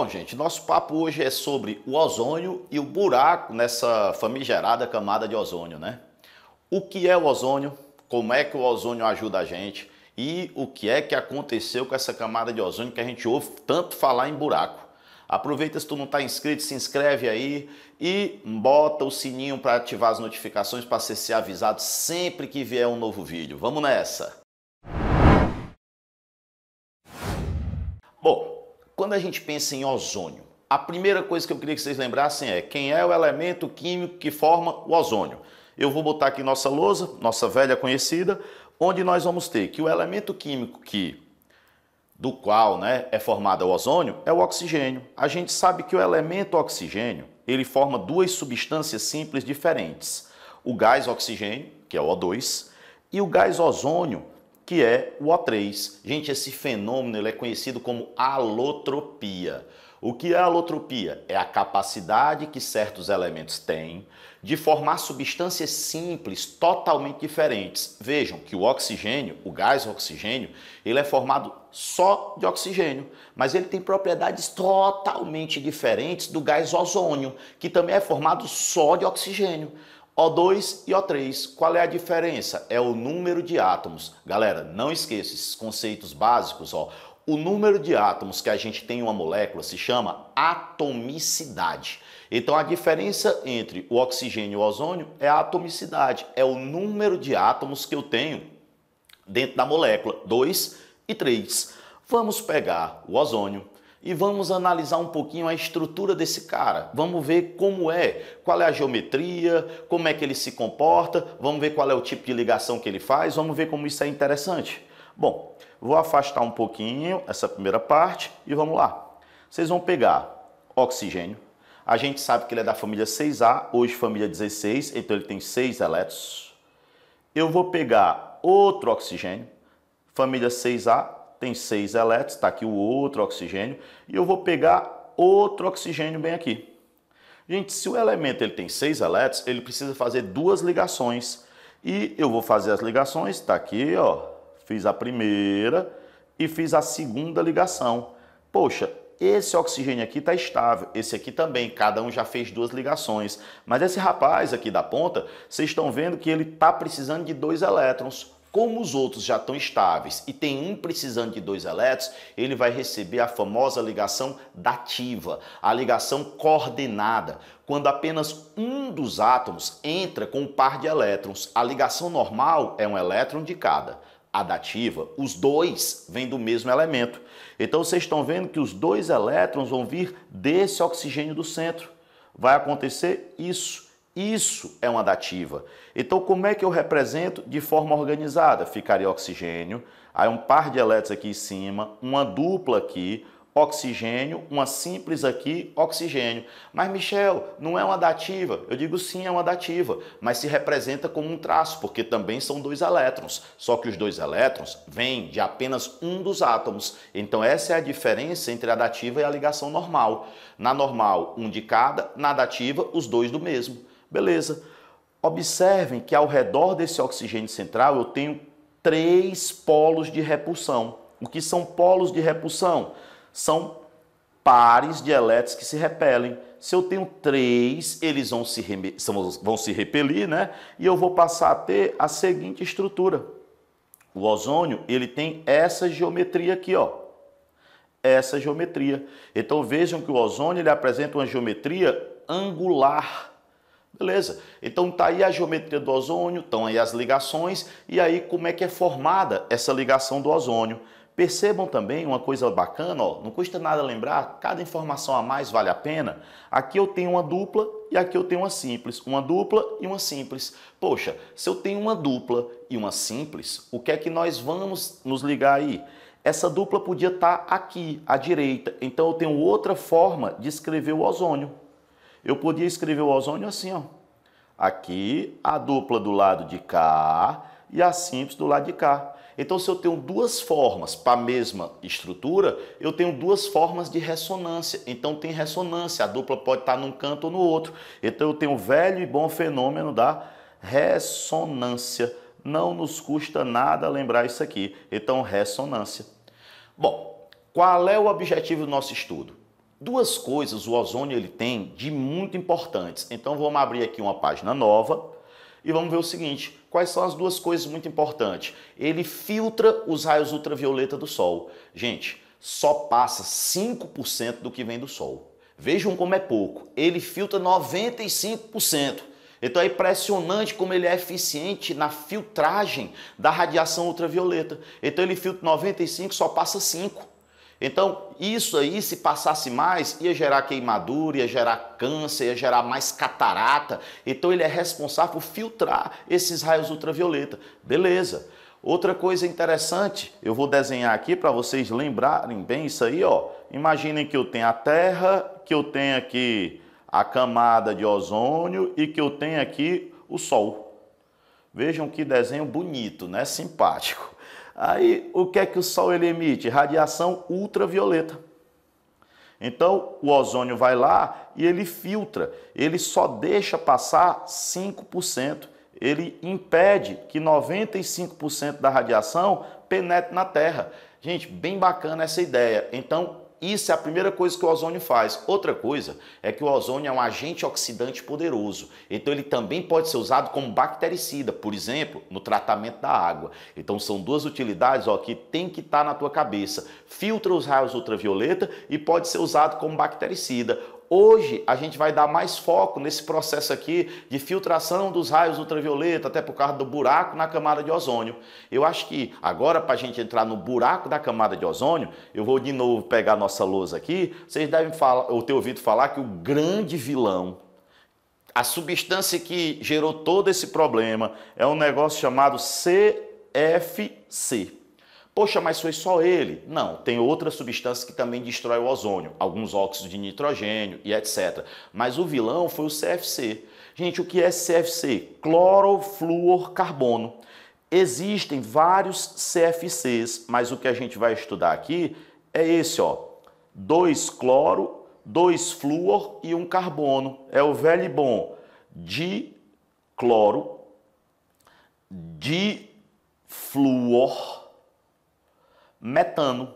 Bom, gente, nosso papo hoje é sobre o ozônio e o buraco nessa famigerada camada de ozônio, né? O que é o ozônio? Como é que o ozônio ajuda a gente? E o que é que aconteceu com essa camada de ozônio que a gente ouve tanto falar em buraco? Aproveita se tu não está inscrito, se inscreve aí e bota o sininho para ativar as notificações para ser ser avisado sempre que vier um novo vídeo. Vamos nessa! Bom, quando a gente pensa em ozônio, a primeira coisa que eu queria que vocês lembrassem é quem é o elemento químico que forma o ozônio. Eu vou botar aqui nossa lousa, nossa velha conhecida, onde nós vamos ter que o elemento químico que do qual né, é formado o ozônio é o oxigênio. A gente sabe que o elemento oxigênio ele forma duas substâncias simples diferentes: o gás oxigênio, que é o O2, e o gás ozônio, que é o O3. Gente, esse fenômeno ele é conhecido como alotropia. O que é alotropia? É a capacidade que certos elementos têm de formar substâncias simples, totalmente diferentes. Vejam que o oxigênio, o gás oxigênio, ele é formado só de oxigênio, mas ele tem propriedades totalmente diferentes do gás ozônio, que também é formado só de oxigênio. O2 e O3, qual é a diferença? É o número de átomos. Galera, não esqueça esses conceitos básicos, ó. O número de átomos que a gente tem em uma molécula se chama atomicidade. Então a diferença entre o oxigênio e o ozônio é a atomicidade, é o número de átomos que eu tenho dentro da molécula, 2 e 3. Vamos pegar o ozônio, e vamos analisar um pouquinho a estrutura desse cara. Vamos ver como é, qual é a geometria, como é que ele se comporta, vamos ver qual é o tipo de ligação que ele faz, vamos ver como isso é interessante. Bom, vou afastar um pouquinho essa primeira parte e vamos lá. Vocês vão pegar oxigênio. A gente sabe que ele é da família 6A, hoje família 16, então ele tem 6 elétrons. Eu vou pegar outro oxigênio, família 6A, tem seis elétrons, está aqui o outro oxigênio, e eu vou pegar outro oxigênio bem aqui. Gente, se o elemento ele tem seis elétrons, ele precisa fazer duas ligações. E eu vou fazer as ligações, está aqui, ó, fiz a primeira e fiz a segunda ligação. Poxa, esse oxigênio aqui está estável, esse aqui também, cada um já fez duas ligações. Mas esse rapaz aqui da ponta, vocês estão vendo que ele está precisando de dois elétrons. Como os outros já estão estáveis e tem um precisando de dois elétrons, ele vai receber a famosa ligação dativa, a ligação coordenada, quando apenas um dos átomos entra com um par de elétrons. A ligação normal é um elétron de cada. A dativa, os dois vêm do mesmo elemento. Então vocês estão vendo que os dois elétrons vão vir desse oxigênio do centro. Vai acontecer isso isso é uma dativa. Então, como é que eu represento de forma organizada? Ficaria oxigênio, aí um par de elétrons aqui em cima, uma dupla aqui, oxigênio, uma simples aqui, oxigênio. Mas, Michel, não é uma dativa? Eu digo sim, é uma dativa, mas se representa como um traço, porque também são dois elétrons. Só que os dois elétrons vêm de apenas um dos átomos. Então, essa é a diferença entre a dativa e a ligação normal. Na normal, um de cada, na dativa, os dois do mesmo. Beleza. Observem que ao redor desse oxigênio central eu tenho três polos de repulsão. O que são polos de repulsão? São pares de elétrons que se repelem. Se eu tenho três, eles vão se, vão se repelir, né? E eu vou passar a ter a seguinte estrutura. O ozônio, ele tem essa geometria aqui, ó essa geometria. Então vejam que o ozônio ele apresenta uma geometria angular. Beleza? Então tá aí a geometria do ozônio, estão aí as ligações e aí como é que é formada essa ligação do ozônio. Percebam também uma coisa bacana, ó, não custa nada lembrar, cada informação a mais vale a pena. Aqui eu tenho uma dupla e aqui eu tenho uma simples, uma dupla e uma simples. Poxa, se eu tenho uma dupla e uma simples, o que é que nós vamos nos ligar aí? Essa dupla podia estar tá aqui, à direita, então eu tenho outra forma de escrever o ozônio. Eu podia escrever o ozônio assim, ó. Aqui, a dupla do lado de cá e a simples do lado de cá. Então, se eu tenho duas formas para a mesma estrutura, eu tenho duas formas de ressonância. Então, tem ressonância, a dupla pode estar tá num canto ou no outro. Então, eu tenho o velho e bom fenômeno da ressonância. Não nos custa nada lembrar isso aqui. Então, ressonância. Bom, qual é o objetivo do nosso estudo? Duas coisas o ozônio ele tem de muito importantes. Então vamos abrir aqui uma página nova e vamos ver o seguinte, quais são as duas coisas muito importantes? Ele filtra os raios ultravioleta do sol. Gente, só passa 5% do que vem do sol. Vejam como é pouco. Ele filtra 95%. Então é impressionante como ele é eficiente na filtragem da radiação ultravioleta. Então ele filtra 95, só passa 5. Então, isso aí, se passasse mais, ia gerar queimadura, ia gerar câncer, ia gerar mais catarata. Então, ele é responsável por filtrar esses raios ultravioleta. Beleza. Outra coisa interessante, eu vou desenhar aqui para vocês lembrarem bem isso aí, ó. Imaginem que eu tenho a Terra, que eu tenho aqui a camada de ozônio e que eu tenho aqui o Sol. Vejam que desenho bonito, né? Simpático. Aí o que é que o Sol ele emite? Radiação ultravioleta. Então o ozônio vai lá e ele filtra, ele só deixa passar 5%. Ele impede que 95% da radiação penetre na Terra. Gente, bem bacana essa ideia. Então, isso é a primeira coisa que o ozônio faz. Outra coisa é que o ozônio é um agente oxidante poderoso, então ele também pode ser usado como bactericida, por exemplo, no tratamento da água. Então são duas utilidades ó, que tem que estar tá na tua cabeça. Filtra os raios ultravioleta e pode ser usado como bactericida Hoje a gente vai dar mais foco nesse processo aqui de filtração dos raios ultravioleta, até por causa do buraco na camada de ozônio. Eu acho que agora, para a gente entrar no buraco da camada de ozônio, eu vou de novo pegar nossa lousa aqui. Vocês devem falar, ou ter ouvido falar que o grande vilão, a substância que gerou todo esse problema, é um negócio chamado CFC. Poxa, mas foi só ele? Não, tem outras substâncias que também destrói o ozônio, alguns óxidos de nitrogênio e etc. Mas o vilão foi o CFC. Gente, o que é CFC? Clorofluorcarbono. Existem vários CFCs, mas o que a gente vai estudar aqui é esse, ó. Dois cloro, dois flúor e um carbono. É o velho e bom dicloro, difluor metano.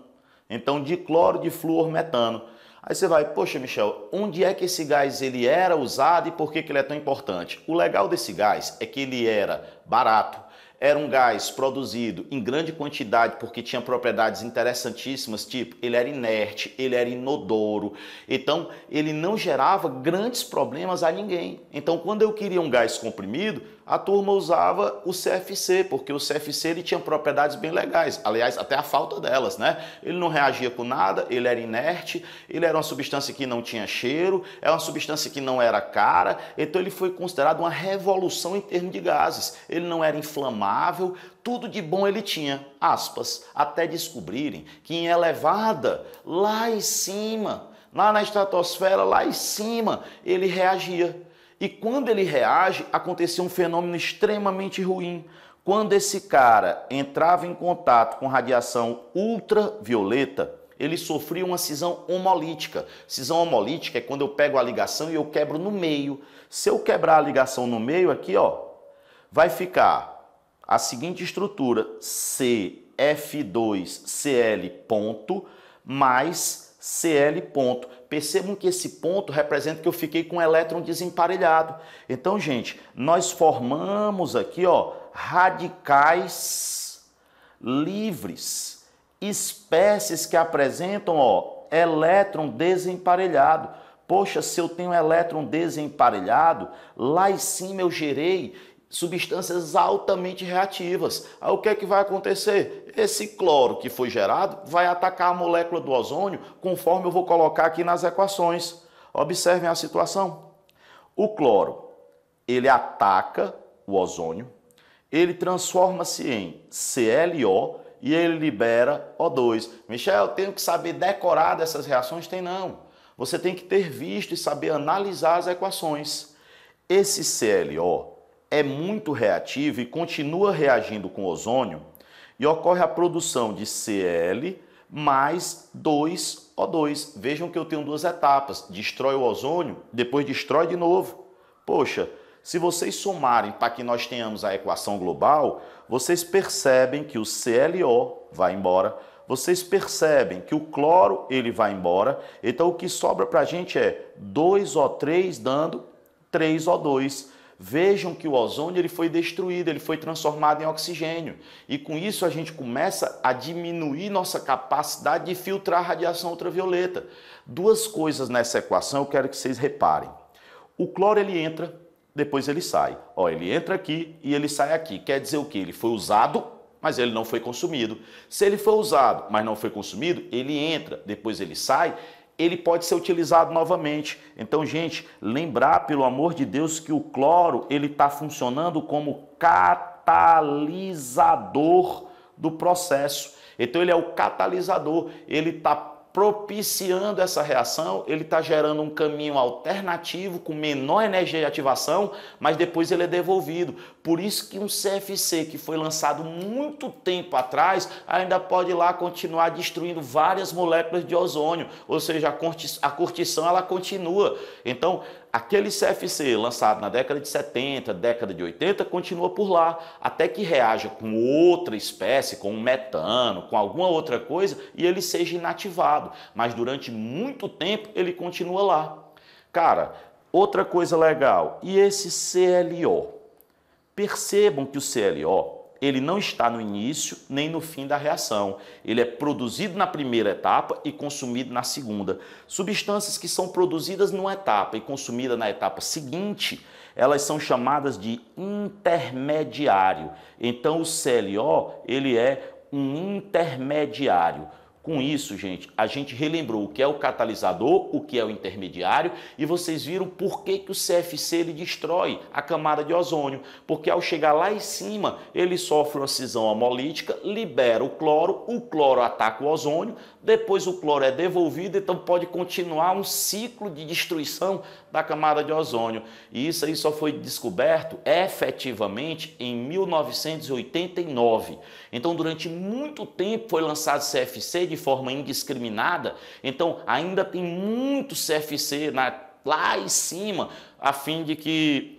Então, de cloro, de flúor metano. Aí você vai, poxa, Michel, onde é que esse gás ele era usado e por que, que ele é tão importante? O legal desse gás é que ele era barato, era um gás produzido em grande quantidade porque tinha propriedades interessantíssimas, tipo ele era inerte, ele era inodoro, então ele não gerava grandes problemas a ninguém. Então, quando eu queria um gás comprimido, a turma usava o CFC, porque o CFC ele tinha propriedades bem legais, aliás, até a falta delas, né? Ele não reagia com nada, ele era inerte, ele era uma substância que não tinha cheiro, é uma substância que não era cara, então ele foi considerado uma revolução em termos de gases. Ele não era inflamável amável, tudo de bom ele tinha, aspas, até descobrirem que em elevada, lá em cima, lá na estratosfera, lá em cima, ele reagia. E quando ele reage, acontecia um fenômeno extremamente ruim. Quando esse cara entrava em contato com radiação ultravioleta, ele sofria uma cisão homolítica. Cisão homolítica é quando eu pego a ligação e eu quebro no meio. Se eu quebrar a ligação no meio aqui, ó, vai ficar a seguinte estrutura: CF2CL ponto mais CL ponto. Percebam que esse ponto representa que eu fiquei com elétron desemparelhado. Então, gente, nós formamos aqui, ó, radicais livres, espécies que apresentam, ó, elétron desemparelhado. Poxa, se eu tenho elétron desemparelhado, lá em cima eu gerei substâncias altamente reativas. Aí o que é que vai acontecer? Esse cloro que foi gerado vai atacar a molécula do ozônio, conforme eu vou colocar aqui nas equações. Observem a situação. O cloro, ele ataca o ozônio, ele transforma-se em ClO e ele libera O2. Michel, eu tenho que saber decorar dessas reações? Tem não. Você tem que ter visto e saber analisar as equações. Esse ClO é muito reativo e continua reagindo com ozônio e ocorre a produção de Cl mais 2O2. Vejam que eu tenho duas etapas, destrói o ozônio, depois destrói de novo. Poxa, se vocês somarem para que nós tenhamos a equação global, vocês percebem que o ClO vai embora, vocês percebem que o cloro ele vai embora, então o que sobra para a gente é 2O3 dando 3O2. Vejam que o ozônio ele foi destruído, ele foi transformado em oxigênio. E com isso a gente começa a diminuir nossa capacidade de filtrar a radiação ultravioleta. Duas coisas nessa equação eu quero que vocês reparem. O cloro ele entra, depois ele sai. Ó, ele entra aqui e ele sai aqui. Quer dizer o que? Ele foi usado, mas ele não foi consumido. Se ele foi usado, mas não foi consumido, ele entra, depois ele sai ele pode ser utilizado novamente. Então, gente, lembrar pelo amor de Deus que o cloro ele está funcionando como catalisador do processo. Então ele é o catalisador, ele está propiciando essa reação, ele está gerando um caminho alternativo com menor energia de ativação, mas depois ele é devolvido. Por isso que um CFC que foi lançado muito tempo atrás ainda pode lá continuar destruindo várias moléculas de ozônio, ou seja, a, corti a ela continua. Então Aquele CFC lançado na década de 70, década de 80, continua por lá, até que reaja com outra espécie, com um metano, com alguma outra coisa, e ele seja inativado. Mas durante muito tempo ele continua lá. Cara, outra coisa legal, e esse CLO? Percebam que o CLO ele não está no início nem no fim da reação. Ele é produzido na primeira etapa e consumido na segunda. Substâncias que são produzidas numa etapa e consumidas na etapa seguinte, elas são chamadas de intermediário. Então o CLO, ele é um intermediário. Com isso, gente, a gente relembrou o que é o catalisador, o que é o intermediário e vocês viram por que, que o CFC ele destrói a camada de ozônio, porque ao chegar lá em cima ele sofre uma cisão hemolítica, libera o cloro, o cloro ataca o ozônio, depois o cloro é devolvido, então pode continuar um ciclo de destruição da camada de ozônio. E isso aí só foi descoberto efetivamente em 1989. Então, durante muito tempo foi lançado CFC de forma indiscriminada, então ainda tem muito CFC na, lá em cima, a fim de que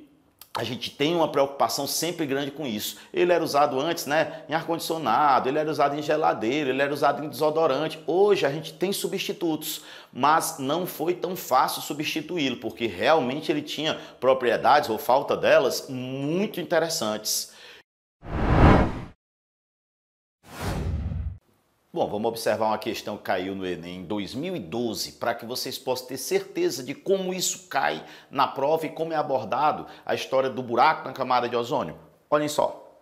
a gente tenha uma preocupação sempre grande com isso. Ele era usado antes né, em ar-condicionado, ele era usado em geladeira, ele era usado em desodorante. Hoje a gente tem substitutos, mas não foi tão fácil substituí-lo, porque realmente ele tinha propriedades ou falta delas muito interessantes. Bom, vamos observar uma questão que caiu no Enem em 2012, para que vocês possam ter certeza de como isso cai na prova e como é abordado a história do buraco na camada de ozônio. Olhem só.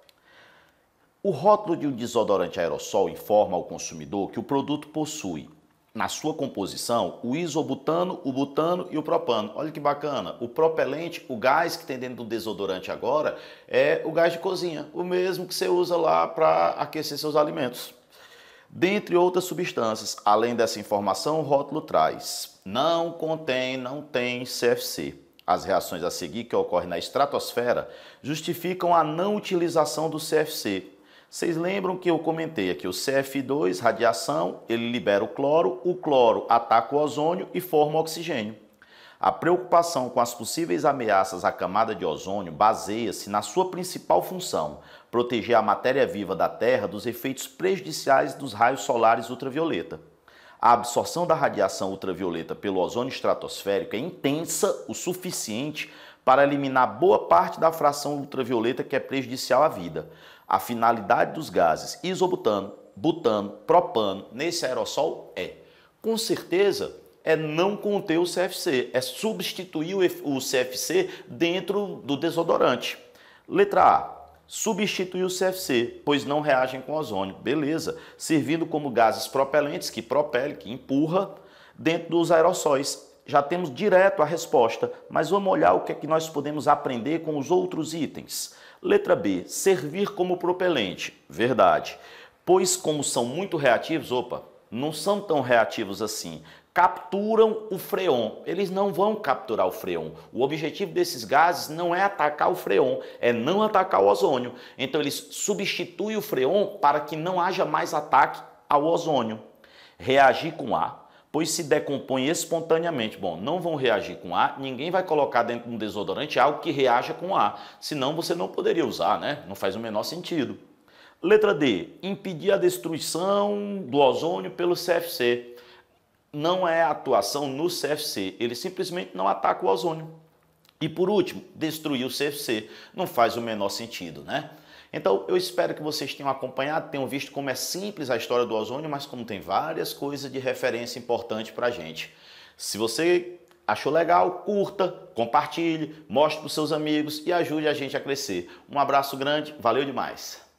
O rótulo de um desodorante aerossol informa ao consumidor que o produto possui na sua composição o isobutano, o butano e o propano. Olha que bacana, o propelente, o gás que tem dentro do desodorante agora é o gás de cozinha, o mesmo que você usa lá para aquecer seus alimentos dentre outras substâncias. Além dessa informação, o rótulo traz: não contém, não tem CFC. As reações a seguir que ocorrem na estratosfera justificam a não utilização do CFC. Vocês lembram que eu comentei aqui o CF2, radiação, ele libera o cloro, o cloro ataca o ozônio e forma oxigênio. A preocupação com as possíveis ameaças à camada de ozônio baseia-se na sua principal função, proteger a matéria-viva da Terra dos efeitos prejudiciais dos raios solares ultravioleta. A absorção da radiação ultravioleta pelo ozônio estratosférico é intensa o suficiente para eliminar boa parte da fração ultravioleta que é prejudicial à vida. A finalidade dos gases isobutano, butano, propano nesse aerossol é, com certeza, é não conter o CFC, é substituir o CFC dentro do desodorante. Letra A. Substituir o CFC, pois não reagem com ozônio. Beleza. Servindo como gases propelentes, que propele, que empurra, dentro dos aerossóis. Já temos direto a resposta, mas vamos olhar o que é que nós podemos aprender com os outros itens. Letra B. Servir como propelente. Verdade. Pois como são muito reativos, opa, não são tão reativos assim capturam o freon. Eles não vão capturar o freon. O objetivo desses gases não é atacar o freon, é não atacar o ozônio. Então eles substituem o freon para que não haja mais ataque ao ozônio. Reagir com ar, pois se decompõe espontaneamente. Bom, não vão reagir com ar, ninguém vai colocar dentro de um desodorante algo que reaja com ar, senão você não poderia usar, né? Não faz o menor sentido. Letra D, impedir a destruição do ozônio pelo CFC não é atuação no CFC, ele simplesmente não ataca o ozônio. E por último, destruir o CFC não faz o menor sentido, né? Então, eu espero que vocês tenham acompanhado, tenham visto como é simples a história do ozônio, mas como tem várias coisas de referência importante para a gente. Se você achou legal, curta, compartilhe, mostre para os seus amigos e ajude a gente a crescer. Um abraço grande, valeu demais!